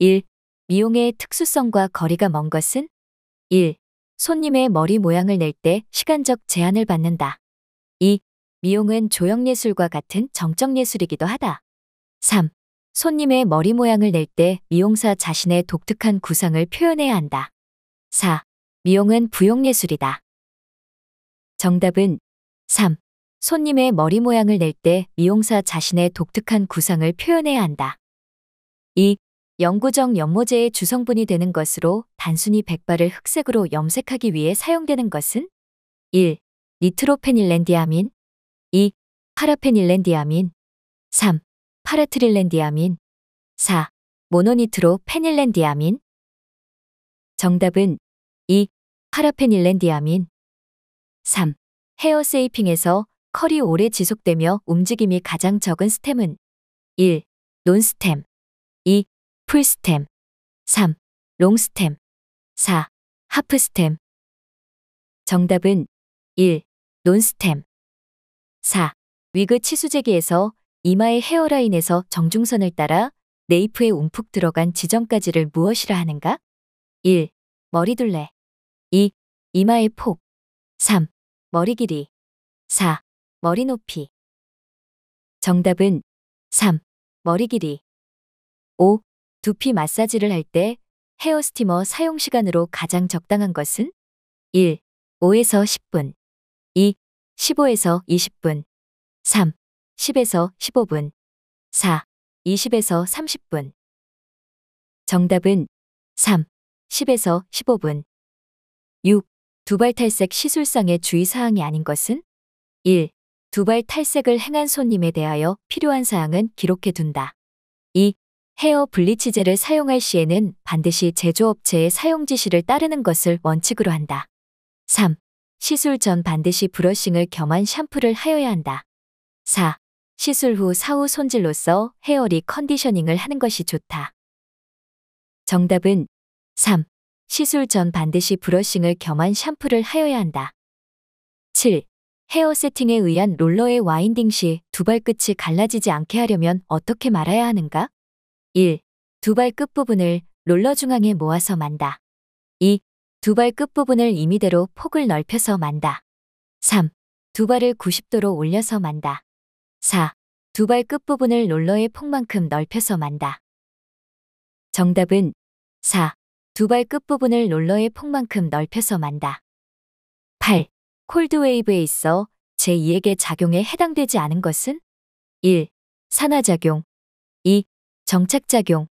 1. 미용의 특수성과 거리가 먼 것은 1. 손님의 머리 모양을 낼 때 시간적 제한을 받는다. 2. 미용은 조형예술과 같은 정적예술이기도 하다. 3. 손님의 머리 모양을 낼 때 미용사 자신의 독특한 구상을 표현해야 한다. 4. 미용은 부용예술이다. 정답은 3. 손님의 머리 모양을 낼 때 미용사 자신의 독특한 구상을 표현해야 한다. 2. 영구적 연모제의 주성분이 되는 것으로 단순히 백발을 흑색으로 염색하기 위해 사용되는 것은 1. 니트로페닐렌디아민 2. 파라페닐렌디아민 3. 파라트릴렌디아민 4. 모노니트로페닐렌디아민 정답은 2. 파라페닐렌디아민 3. 헤어 세이핑에서 컬이 오래 지속되며 움직임이 가장 적은 스템은 1. 논스템 풀스템 3. 롱스템 4. 하프스템 정답은 1. 논스템 4. 위그 치수제기에서 이마의 헤어라인에서 정중선을 따라 네이프에 움푹 들어간 지점까지를 무엇이라 하는가? 1. 머리둘레 2. 이마의 폭 3. 머리 길이 4. 머리 높이 정답은 3. 머리 길이 5. 두피 마사지를 할 때 헤어 스티머 사용 시간으로 가장 적당한 것은 1. 5에서 10분 2. 15에서 20분 3. 10에서 15분 4. 20에서 30분 정답은 3. 10에서 15분 6. 두발 탈색 시술상의 주의사항이 아닌 것은 1. 두발 탈색을 행한 손님에 대하여 필요한 사항은 기록해 둔다. 2. 헤어 블리치제를 사용할 시에는 반드시 제조업체의 사용 지시를 따르는 것을 원칙으로 한다. 3. 시술 전 반드시 브러싱을 겸한 샴푸를 하여야 한다. 4. 시술 후 사후 손질로서 헤어리 컨디셔닝을 하는 것이 좋다. 정답은 3. 시술 전 반드시 브러싱을 겸한 샴푸를 하여야 한다. 7. 헤어 세팅에 의한 롤러의 와인딩 시 두 발끝이 갈라지지 않게 하려면 어떻게 말아야 하는가? 1. 두 발 끝부분을 롤러 중앙에 모아서 만다. 2. 두 발 끝부분을 임의대로 폭을 넓혀서 만다. 3. 두 발을 90도로 올려서 만다. 4. 두 발 끝부분을 롤러의 폭만큼 넓혀서 만다. 정답은 4. 두 발 끝부분을 롤러의 폭만큼 넓혀서 만다. 8. 콜드웨이브에 있어 제2에게 작용에 해당되지 않은 것은? 1. 산화작용 정착작용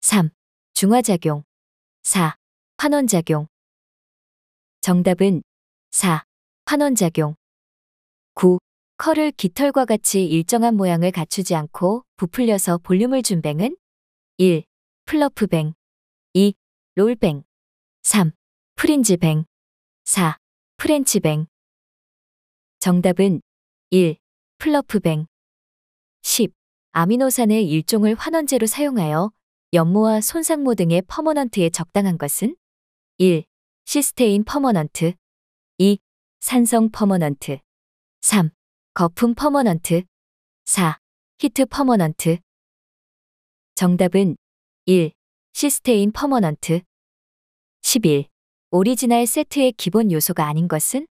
3. 중화작용 4. 환원작용 정답은 4. 환원작용 9. 컬을 깃털과 같이 일정한 모양을 갖추지 않고 부풀려서 볼륨을 준 뱅은 1. 플러프뱅 2. 롤뱅 3. 프린지뱅 4. 프렌치뱅 정답은 1. 플러프뱅 10. 아미노산의 일종을 환원제로 사용하여 연모와 손상모 등의 퍼머넌트에 적당한 것은 1. 시스테인 퍼머넌트 2. 산성 퍼머넌트 3. 거품 퍼머넌트 4. 히트 퍼머넌트 정답은 1. 시스테인 퍼머넌트 11. 오리지널 세트의 기본 요소가 아닌 것은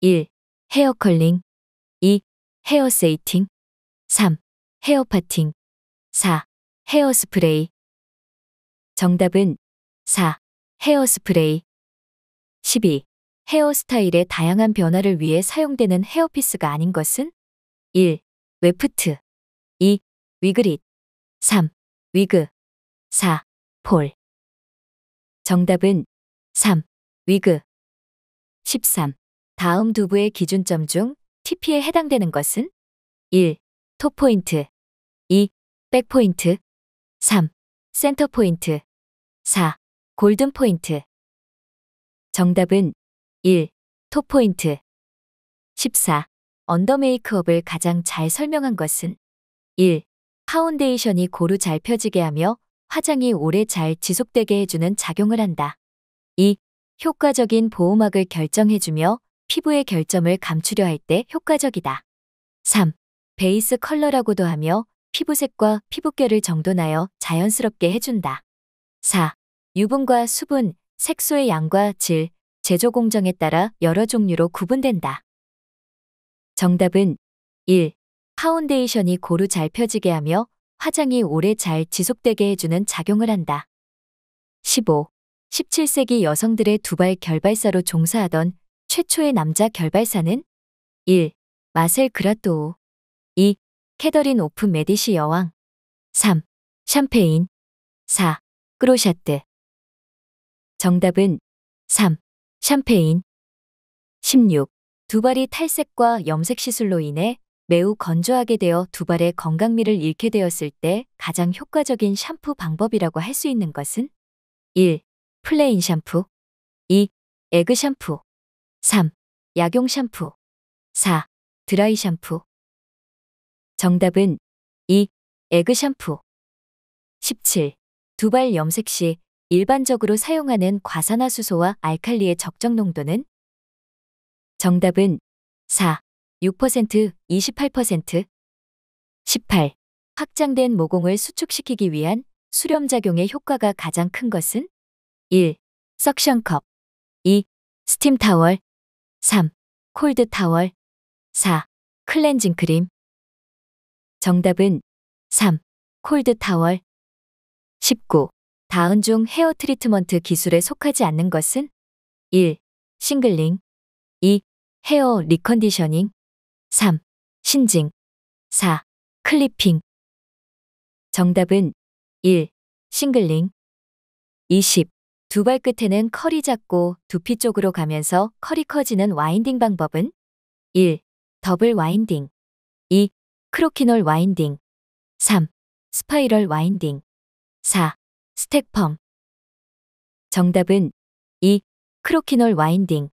1. 헤어 컬링 2. 헤어 세이팅 3. 헤어 파팅. 4. 헤어 스프레이. 정답은 4. 헤어 스프레이. 12. 헤어스타일의 다양한 변화를 위해 사용되는 헤어피스가 아닌 것은 1. 웨프트 2. 위그릿 3. 위그 4. 폴 정답은 3. 위그 13. 다음 두부의 기준점 중 TP에 해당되는 것은 1. 토포인트 백포인트 3. 센터포인트 4. 골든포인트 정답은 1. 톱포인트 14. 언더메이크업을 가장 잘 설명한 것은 1. 파운데이션이 고루 잘 펴지게 하며 화장이 오래 잘 지속되게 해주는 작용을 한다. 2. 효과적인 보호막을 결정해주며 피부의 결점을 감추려 할 때 효과적이다. 3. 베이스 컬러라고도 하며 피부색과 피부결을 정돈하여 자연스럽게 해준다. 4. 유분과 수분, 색소의 양과 질, 제조 공정에 따라 여러 종류로 구분된다. 정답은 1. 파운데이션이 고루 잘 펴지게 하며 화장이 오래 잘 지속되게 해주는 작용을 한다. 15. 17세기 여성들의 두발 결발사로 종사하던 최초의 남자 결발사는 1. 마셀 그라토우 2. 캐더린 오프 메디시 여왕 3. 샴페인 4. 크로샤트 정답은 3. 샴페인 16. 두발이 탈색과 염색 시술로 인해 매우 건조하게 되어 두발의 건강미를 잃게 되었을 때 가장 효과적인 샴푸 방법이라고 할 수 있는 것은 1. 플레인 샴푸 2. 에그 샴푸 3. 약용 샴푸 4. 드라이 샴푸 정답은 2. 에그 샴푸. 17. 두발 염색 시 일반적으로 사용하는 과산화수소와 알칼리의 적정 농도는? 정답은 4. 6%, 28%. 18. 확장된 모공을 수축시키기 위한 수렴작용의 효과가 가장 큰 것은? 1. 석션컵. 2. 스팀 타월. 3. 콜드 타월. 4. 클렌징 크림. 정답은 3. 콜드 타월 19. 다은 중 헤어 트리트먼트 기술에 속하지 않는 것은 1. 싱글링 2. 헤어 리컨디셔닝 3. 신징 4. 클리핑 정답은 1. 싱글링 20. 두 발끝에는 컬이 작고 두피 쪽으로 가면서 컬이 커지는 와인딩 방법은 1. 더블 와인딩 2. 크로키널 와인딩 3. 스파이럴 와인딩 4. 스택펌 정답은 2. 크로키널 와인딩